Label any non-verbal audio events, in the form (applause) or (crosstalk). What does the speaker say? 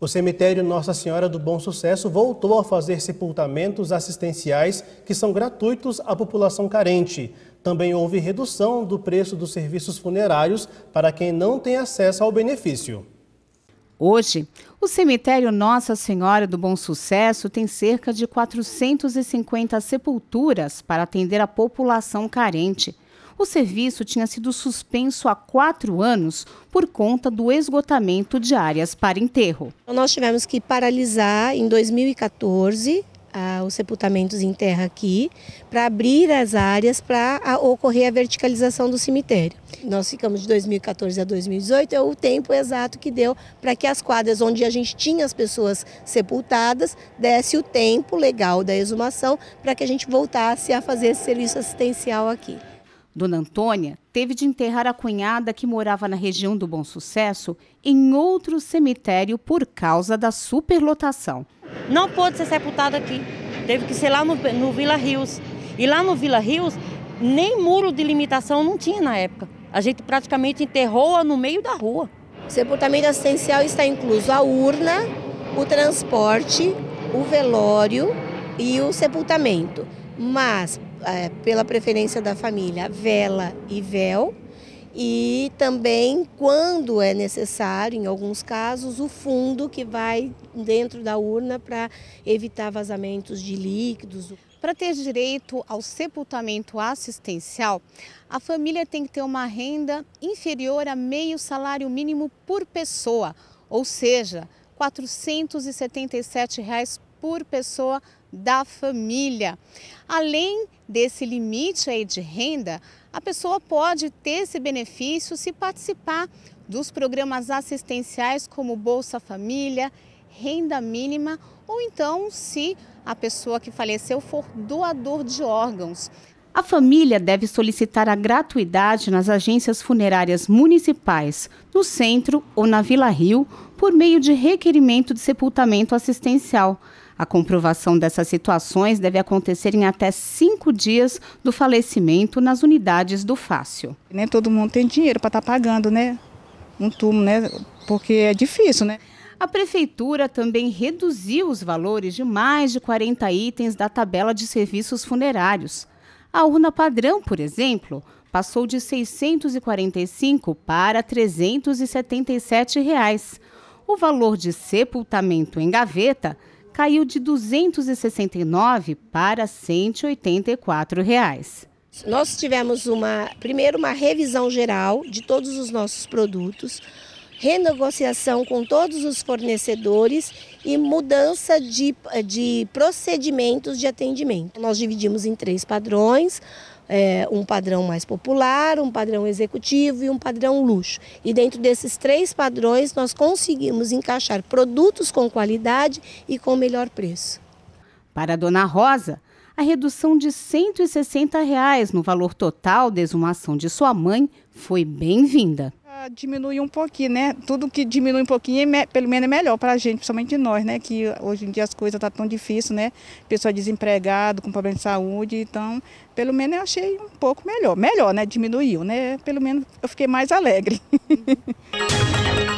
O cemitério Nossa Senhora do Bom Sucesso voltou a fazer sepultamentos assistenciais que são gratuitos à população carente. Também houve redução do preço dos serviços funerários para quem não tem acesso ao benefício. Hoje, o cemitério Nossa Senhora do Bom Sucesso tem cerca de 450 sepulturas para atender a população carente. O serviço tinha sido suspenso há quatro anos por conta do esgotamento de áreas para enterro. Nós tivemos que paralisar em 2014 ah, os sepultamentos em terra aqui, para abrir as áreas para ah, ocorrer a verticalização do cemitério. Nós ficamos de 2014 a 2018, é o tempo exato que deu para que as quadras onde a gente tinha as pessoas sepultadas desse o tempo legal da exumação para que a gente voltasse a fazer esse serviço assistencial aqui. Dona Antônia teve de enterrar a cunhada que morava na região do Bom Sucesso em outro cemitério por causa da superlotação. Não pôde ser sepultada aqui, teve que ser lá no, no Vila Rios. E lá no Vila Rios, nem muro de limitação não tinha na época. A gente praticamente enterrou-a no meio da rua. O sepultamento assistencial está incluso a urna, o transporte, o velório e o sepultamento. Mas é, pela preferência da família, vela e véu. E também, quando é necessário, em alguns casos, o fundo que vai dentro da urna para evitar vazamentos de líquidos. Para ter direito ao sepultamento assistencial, a família tem que ter uma renda inferior a meio salário mínimo por pessoa, ou seja, R$ 477 reais por pessoa da família. Além desse limite aí de renda, a pessoa pode ter esse benefício se participar dos programas assistenciais como Bolsa Família, Renda Mínima ou então se a pessoa que faleceu for doador de órgãos. A família deve solicitar a gratuidade nas agências funerárias municipais, no centro ou na Vila Rio, por meio de requerimento de sepultamento assistencial. A comprovação dessas situações deve acontecer em até cinco dias do falecimento nas unidades do Fácil. Nem né, todo mundo tem dinheiro para estar tá pagando, né? Um túmulo, né? Porque é difícil, né? A prefeitura também reduziu os valores de mais de 40 itens da tabela de serviços funerários. A urna padrão, por exemplo, passou de 645 para 377 reais. O valor de sepultamento em gaveta caiu de 269 para 184 reais. Nós tivemos uma primeiro uma revisão geral de todos os nossos produtos renegociação com todos os fornecedores e mudança de, de procedimentos de atendimento. Nós dividimos em três padrões. É, um padrão mais popular, um padrão executivo e um padrão luxo. E dentro desses três padrões, nós conseguimos encaixar produtos com qualidade e com melhor preço. Para a dona Rosa, a redução de R$ 160 reais no valor total de exumação de sua mãe foi bem-vinda diminui um pouquinho, né? Tudo que diminui um pouquinho, é pelo menos é melhor para a gente, principalmente nós, né? Que hoje em dia as coisas estão tá tão difíceis, né? Pessoa desempregada, com problema de saúde. Então, pelo menos eu achei um pouco melhor. Melhor, né? Diminuiu, né? Pelo menos eu fiquei mais alegre. (laughs)